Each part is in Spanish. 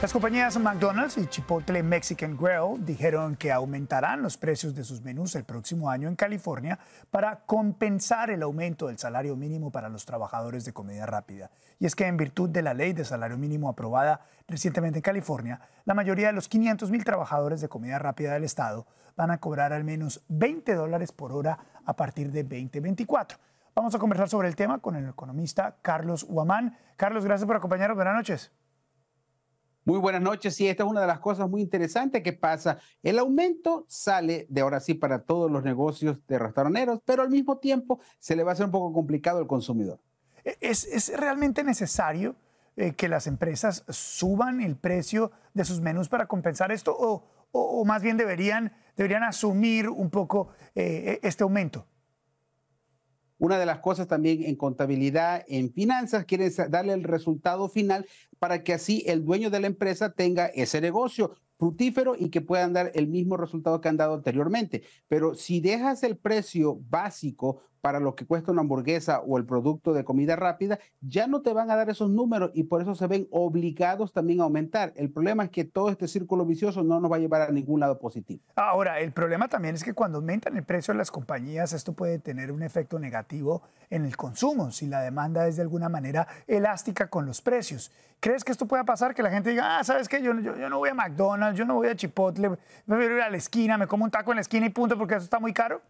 Las compañías McDonald's y Chipotle Mexican Grill dijeron que aumentarán los precios de sus menús el próximo año en California para compensar el aumento del salario mínimo para los trabajadores de comida rápida. Y es que en virtud de la ley de salario mínimo aprobada recientemente en California, la mayoría de los 500 mil trabajadores de comida rápida del estado van a cobrar al menos 20 dólares por hora a partir de 2024. Vamos a conversar sobre el tema con el economista Carlos Huamán. Carlos, gracias por acompañarnos. Buenas noches. Muy buenas noches. Sí, esta es una de las cosas muy interesantes que pasa. El aumento sale de ahora sí para todos los negocios de restauraneros, pero al mismo tiempo se le va a hacer un poco complicado al consumidor. E-, ¿Es, realmente necesario eh, que las empresas suban el precio de sus menús para compensar esto? ¿O, más bien deberían, deberían asumir un poco eh, e-, este aumento? Una de las cosas también en contabilidad, en finanzas, quieren darle el resultado final para que así el dueño de la empresa tenga ese negocio frutífero y que puedan dar el mismo resultado que han dado anteriormente. Pero si dejas el precio básico para lo que cuesta una hamburguesa o el producto de comida rápida, ya no te van a dar esos números y por eso se ven obligados también a aumentar. El problema es que todo este círculo vicioso no nos va a llevar a ningún lado positivo. Ahora, el problema también es que cuando aumentan el precio de las compañías, esto puede tener un efecto negativo en el consumo, si la demanda es de alguna manera elástica con los precios. ¿Crees que esto pueda pasar? Que la gente diga, ah, ¿sabes qué? Yo, no voy a McDonald's, yo no voy a Chipotle, me voy a ir a la esquina, me como un taco en la esquina y punto porque eso está muy caro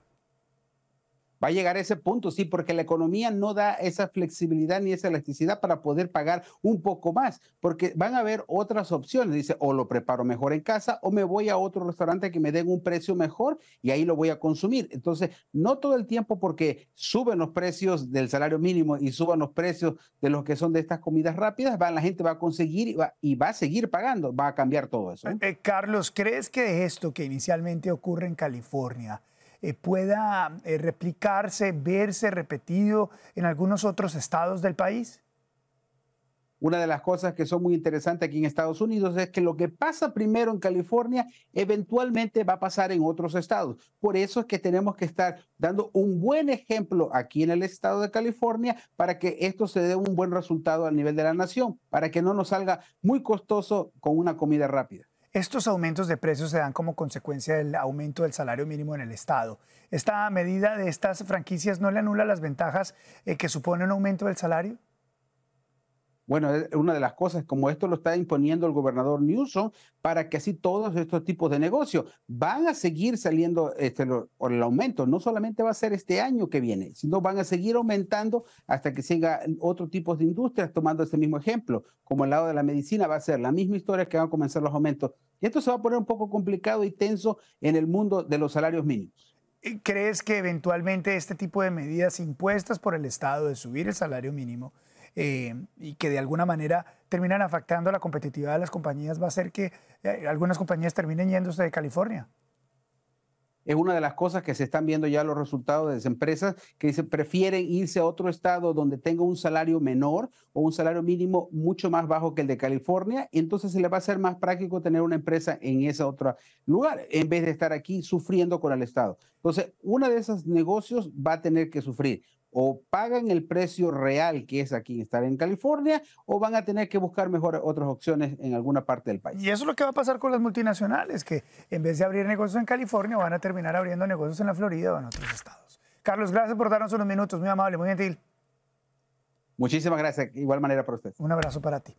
va a llegar a ese punto, sí, porque la economía no da esa flexibilidad ni esa elasticidad para poder pagar un poco más, porque van a haber otras opciones, dice, o lo preparo mejor en casa o me voy a otro restaurante que me den un precio mejor y ahí lo voy a consumir. Entonces, no todo el tiempo porque suben los precios del salario mínimo y suban los precios de los que son de estas comidas rápidas, va, la gente va a conseguir y va, y va a seguir pagando, va a cambiar todo eso. Eh, eh, Carlos, ¿crees que esto que inicialmente ocurre en California, eh, pueda eh, replicarse, verse repetido en algunos otros estados del país? Una de las cosas que son muy interesantes aquí en Estados Unidos es que lo que pasa primero en California eventualmente va a pasar en otros estados. Por eso es que tenemos que estar dando un buen ejemplo aquí en el estado de California para que esto se dé un buen resultado a nivel de la nación, para que no nos salga muy costoso con una comida rápida. Estos aumentos de precios se dan como consecuencia del aumento del salario mínimo en el Estado. ¿Esta medida de estas franquicias no le anula las ventajas eh, que supone un aumento del salario? Bueno, una de las cosas, como esto lo está imponiendo el gobernador Newsom, para que así todos estos tipos de negocios van a seguir saliendo este, el aumento. No solamente va a ser este año que viene, sino van a seguir aumentando hasta que sigan otros tipos de industrias, tomando este mismo ejemplo. Como el lado de la medicina va a ser la misma historia que van a comenzar los aumentos. Y esto se va a poner un poco complicado y tenso en el mundo de los salarios mínimos. ¿Crees que eventualmente este tipo de medidas impuestas por el Estado de subir el salario mínimo eh, y que de alguna manera terminan afectando la competitividad de las compañías va a ser que eh, algunas compañías terminen yéndose de California. Es una de las cosas que se están viendo ya los resultados de las empresas que dicen prefieren irse a otro estado donde tenga un salario menor o un salario mínimo mucho más bajo que el de California. Y entonces se le va a ser más práctico tener una empresa en ese otro lugar en vez de estar aquí sufriendo con el estado. Entonces, uno de esos negocios va a tener que sufrir o pagan el precio real que es aquí estar en California o van a tener que buscar mejor otras opciones en alguna parte del país. Y eso es lo que va a pasar con las multinacionales, que en vez de abrir negocios en California van a terminar abriendo negocios en la Florida o en otros estados. Carlos, gracias por darnos unos minutos, muy amable, muy gentil. Muchísimas gracias, igual manera para usted. Un abrazo para ti.